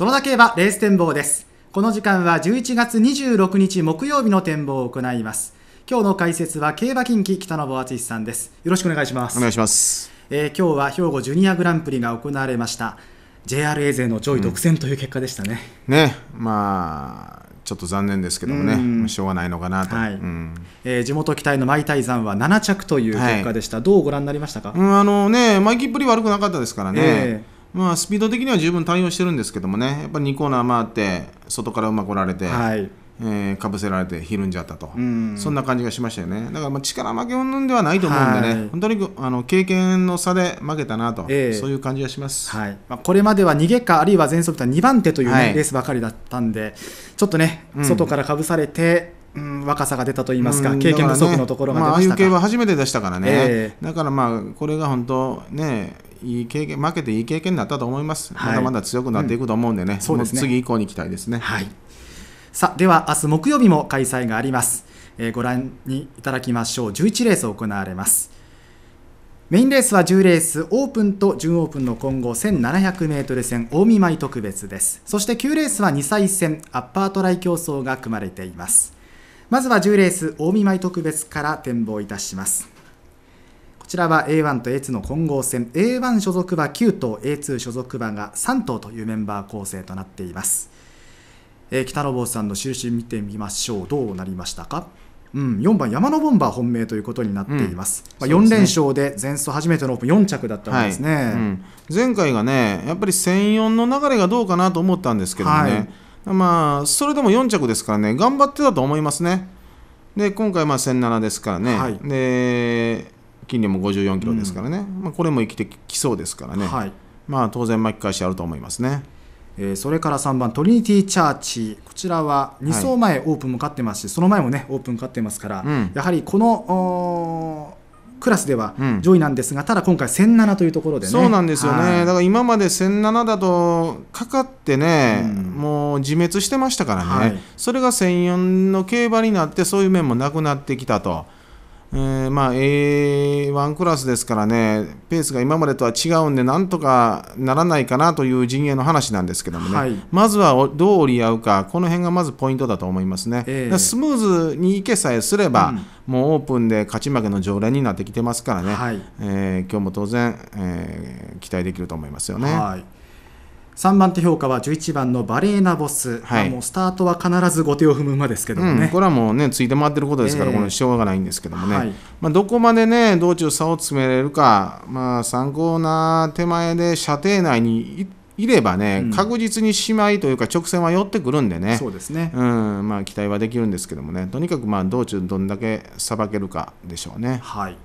園田競はレース展望です。この時間は11月26日木曜日の展望を行います。今日の解説は競馬近畿北野敦さんです。よろしくお願いします。お願いします。えー、今日は兵庫ジュニアグランプリが行われました。JRA 勢の上位独占という結果でしたね。うん、ね、まあちょっと残念ですけどもね、うん、しょうがないのかなと、はいうん、えー、地元期待のマイタイザンは7着という結果でした、はい、どうご覧になりましたか、うん、あのね、マイキープリ悪くなかったですからね。えーまあ、スピード的には十分対応してるんですけどもね、やっぱり2コーナー回って、外からうまく来られて、はい、えー、かぶせられて、ひるんじゃったと、そんな感じがしましたよね、だからまあ力負け云々ではないと思うんでね、はい、本当にあの経験の差で負けたなと、えー、そういう感じがします、はいまあ、これまでは逃げか、あるいは全速とは2番手というね、はい、レースばかりだったんで、ちょっとね、外からかぶされて、うんうん、若さが出たと言いますか、経験不足のところが出ました、ねまあ、あいう系は初めてでしたからね、えー、だからまあこれが本当ねいい経験負けていい経験になったと思います、はい、まだまだ強くなっていくと思うんでね、うん、そうですね次以降に期待ですね。はい、さあでは明日木曜日も開催があります、えー、ご覧にいただきましょう11レース行われますメインレースは10レースオープンと準オープンの混合 1700m 戦大見舞特別ですそして9レースは2歳戦アッパートライ競争が組まれていますまずは10レース大見舞特別から展望いたしますちらは A1 と A2 の混合戦 A1 所属は9頭 A2 所属馬が3頭というメンバー構成となっています、えー、北野坊さんの印見てみましょうどうなりましたかうん、4番山のボンバー本命ということになっています、うん、まあ、4連勝で前走初めてのオープン4着だったんですね、はいうん、前回がねやっぱり戦4の流れがどうかなと思ったんですけどね、はいまあ、それでも4着ですからね、頑張ってたと思いますね。で、今回、まあ、7ですからね、はい、で金利も54キロですからね、まあ、これも生きてきそうですからね、はい、まあ、当然巻き返しあると思いますね。えそれから3番トリニティチャーチこちらは2走前オープンも勝ってますし、はい、その前もねオープン勝ってますから、うん、やはりこのクラスでは上位なんですが、うん、ただ今回1007というところで、ね、そうなんですよね、はい、だから今まで1007だとかかってね、うん、もう自滅してましたからね、はい、それが1004の競馬になってそういう面もなくなってきたと。えー、まあ、A1 クラスですからね、ペースが今までとは違うんで、なんとかならないかなという陣営の話なんですけどもね、はい、まずはどう折り合うか、この辺がまずポイントだと思いますね。えー、スムーズにいけさえすれば、うん、もうオープンで勝ち負けの常連になってきてますからね、はいえー、今日も当然、えー、期待できると思いますよね。はい3番手評価は11番のバレーナボス、はい、もうスタートは必ず後手を踏む馬ですけどもね、うん、これはもうねついて回ってることですから、えー、このしょうがないんですけどもね、はい、まあ、どこまでね道中差を詰めれるか、まあ、3コーナー手前で射程内にいればね、うん、確実にしまいというか直線は寄ってくるんでねそうですね、うんまあ、期待はできるんですけどもねとにかくまあ道中どんだけさばけるかでしょうね。はい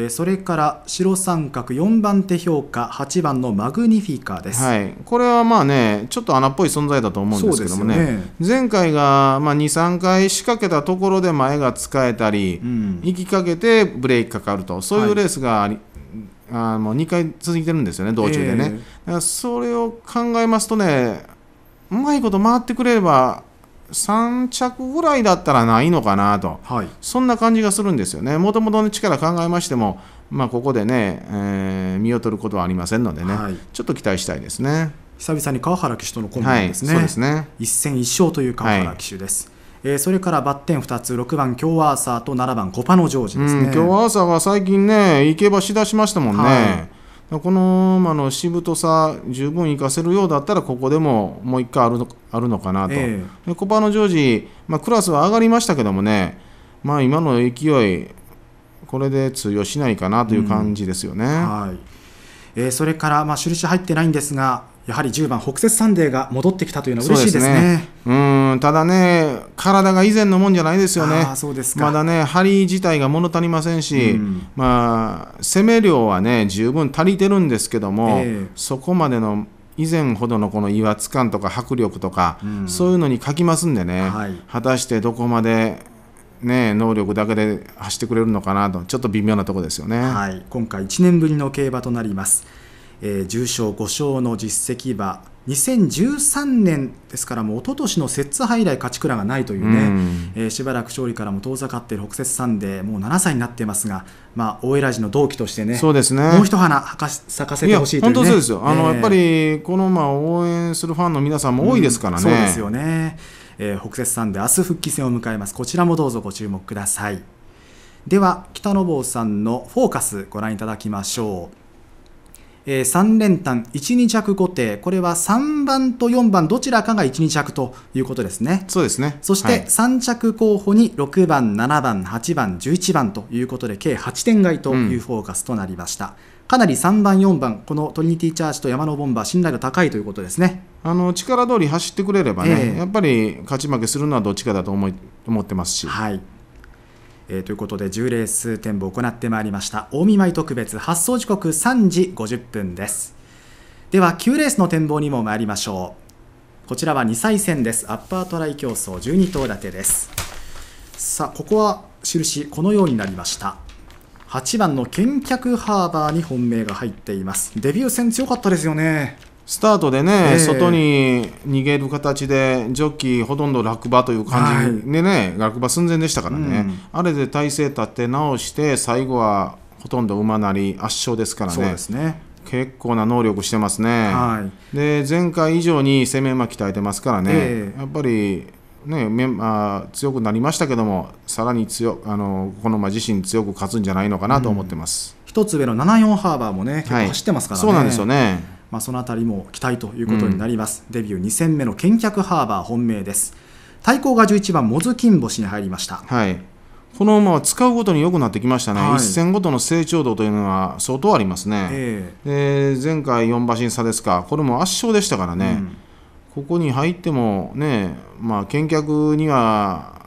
えそれから白三角4番手評価8番のマグニフィカです、はい、これはまあねちょっと穴っぽい存在だと思うんですけどもね、ね、前回が、まあ、23回仕掛けたところで前が使えたり、うん、行きかけてブレーキかかるとそういうレースがあり、はいあもう2回続いてるんですよね、道中でね。えー、だからそれを考えますとね、うまいこと回ってくれれば、3着ぐらいだったらないのかなと、はい、そんな感じがするんですよね、もともとの力考えましても、まあ、ここでね、えー、見劣ることはありませんのでね、はい、ちょっと期待したいですね久々に川原騎手とのコンビですね,、はい、ですね一戦一勝という川原騎手です。はいえー、それからバッテン2つ、6番、京アーサーと7番、コパノジョージですね。京アーサーは最近ね、行けばしだしましたもんね。はいこのまあ、のしぶとさ十分活かせるようだったらここでももう1回あるのあるのかなと、えー、でコパのジョージ、まあ、クラスは上がりましたけどもね、まあ、今の勢いこれで通用しないかなという感じですよね。うん、はいえー、それから、まあ、印入ってないんですがやはり10番、北雪サンデーが戻ってきたというのは嬉しいですね。う、ね、んただね、体が以前のもんじゃないですよね、まだね、針自体が物足りませんし、うん、まあ、攻め量はね、十分足りてるんですけども、えー、そこまでの以前ほどのこの威圧感とか迫力とか、うん、そういうのに書きますんでね、はい、果たしてどこまでね、能力だけで走ってくれるのかなと、ちょっと微妙なところですよね、はい、今回、1年ぶりの競馬となります。えー、重賞5勝の実績は2013年ですからもう一昨年の摂津杯以来勝ちくがないというね、うんえー、しばらく勝利からも遠ざかっている北摂さんでもう7歳になっていますが、まあ、大江ラジの同期としてねそうですねもう一花咲か咲かせてほしいという、ね、本当そうですよ、えー、あのやっぱりこのまあ応援するファンの皆さんも多いですからね、うん、そうですよね、えー、北摂さんで明日復帰戦を迎えますこちらもどうぞご注目くださいでは北野坊さんの「フォーカス」ご覧いただきましょう。えー、3連単1、2着固定、これは3番と4番、どちらかが1、2着ということですね。そうですねそして、3着候補に6番、7番、8番、11番ということで、計8点買いというフォーカスとなりました。うんかなり3番、4番、このトリニティチャージと山のボンバー、信頼が高いということですねあの力通り走ってくれればね、えー、やっぱり勝ち負けするのはどっちかだと思い思ってますし。はいえー、ということで10レース展望を行ってまいりました大見舞い特別発送時刻3時50分ですでは9レースの展望にも参りましょうこちらは2歳戦ですアッパートライ競争12頭立てですさあここは印このようになりました8番の健脚ハーバーに本命が入っていますデビュー戦強かったですよねスタートでね、えー、外に逃げる形でジョッキーほとんど落馬という感じでね、はい、落馬寸前でしたからね、うん、あれで体勢立て直して最後はほとんど馬なり圧勝ですからね。ね結構な能力してますね、はい、で前回以上に攻め馬鍛えてますからね、えー、やっぱりね、メンあ強くなりましたけどもさらに強あのこの馬自身強く勝つんじゃないのかなと思ってます、うん、一つ上の74ハーバーもね結構走ってますからね、はい、そうなんですよねまあ、その辺りも期待ということになります、うん、デビュー2戦目の剣客ハーバー本命です対抗が11番モズ金星に入りました、はい、この馬は使うごとに良くなってきましたね、はい、1戦ごとの成長度というのは相当ありますね、えー、で前回4馬身差ですかこれも圧勝でしたからね、うん、ここに入ってもねまあ見客には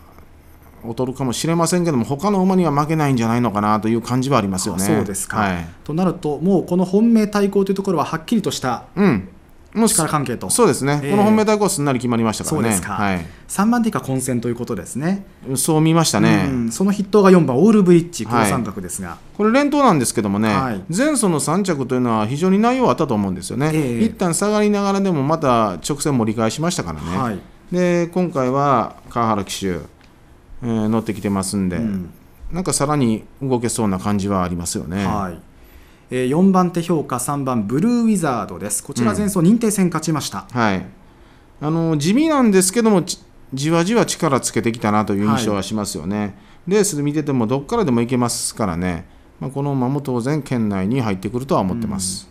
劣るかもしれませんけども他の馬には負けないんじゃないのかなという感じはありますよね。そうですか、はい、となるともうこの本命対抗というところははっきりとした、うん、もし力関係とそうですね、えー、この本命対抗すんなり決まりましたからねはい、3番手以下混戦ということですねそう見ましたね、うん、その筆頭が4番オールブリッジこの三角ですが、はい、これ連投なんですけどもね、はい、前走の3着というのは非常に内容あったと思うんですよね、えー、一旦下がりながらでもまた直線盛り返しましたからね、はい、で今回は川原騎手えー、乗ってきてますんで、うん、なんかさらに動けそうな感じはありますよね。はいえ4番手評価3番ブルーウィザードですこちら前走認定戦勝ちました、うん、はいあの地味なんですけどもじわじわ力つけてきたなという印象はしますよね、はい、レースで見ててもどっからでもいけますからね、まあ、この馬も当然県内に入ってくるとは思ってます、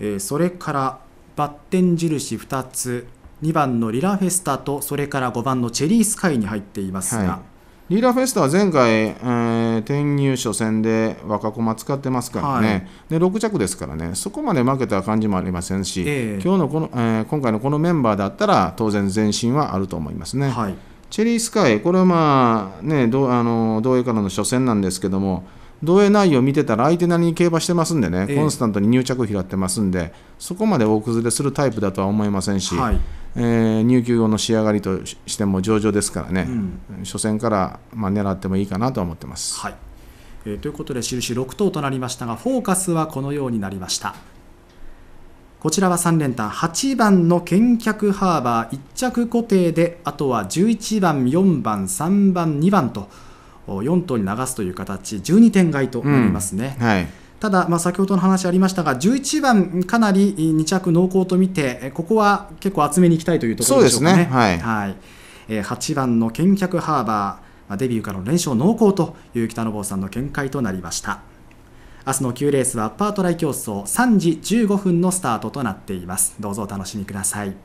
うん、えー、それからバッテン印2つ2番のリラフェスタとそれから5番のチェリースカイに入っていますが、はいリーダーフェスタは前回、えー、転入初戦で若駒使ってますからね、はい、で6着ですからね、そこまで負けた感じもありませんし、えー、今日のこの、えー、今回のこのメンバーだったら、当然、前進はあると思いますね。はい、チェリースカイ、これはまあ、ね、どあの同意からの初戦なんですけども、同影内容を見てたら相手なりに競馬してますんでね、えー、コンスタントに入着拾ってますんでそこまで大崩れするタイプだとは思いませんし、はい、えー、入球後の仕上がりとしても上々ですからね、うん、初戦から、まあ、狙ってもいいかなと思ってます。はいえー、ということで印6等となりましたがフォーカスはこのようになりました。こちらは3連単8番の健脚ハーバー1着固定であとは11番4番3番2番と。4頭に流すという形12点買いとなりますね。うん、はいただ、まあ、先ほどの話ありましたが11番、かなり2着濃厚と見てここは結構厚めにいきたいというところでしょうかね。ねはいはいえー、8番の健脚ハーバーまあ、デビューからの連勝濃厚という北野坊さんの見解となりました明日の9レースはアッパートライ競争3時15分のスタートとなっていますどうぞお楽しみください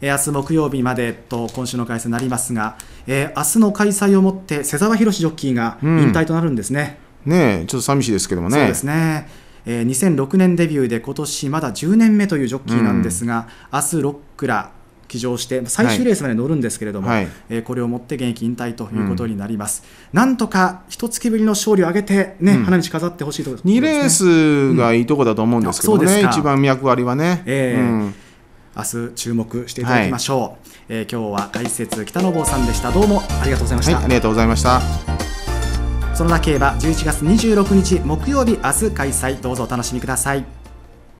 えー、明日木曜日までと今週の開催になりますが、えー、明日の開催をもって瀬澤宏ジョッキーが引退となるんですね。うん、ねちょっと寂しいですけどもね。そうですねえー、2006年デビューで今年まだ10年目というジョッキーなんですが、うん、明日6クラ騎乗して最終レースまで乗るんですけれども、はい、えー、これをもって現役引退ということになります、うん、なんとか一月ぶりの勝利を挙げてね、うん、花道飾ってほしいところ、ね、2レースがいいとこだと思うんですけどね、うん、一番脈割はね。えー明日注目していただきましょう、はい、えー、今日は解説北野坊さんでしたどうもありがとうございました、はい、ありがとうございましたそのだ競馬11月26日木曜日明日開催どうぞお楽しみください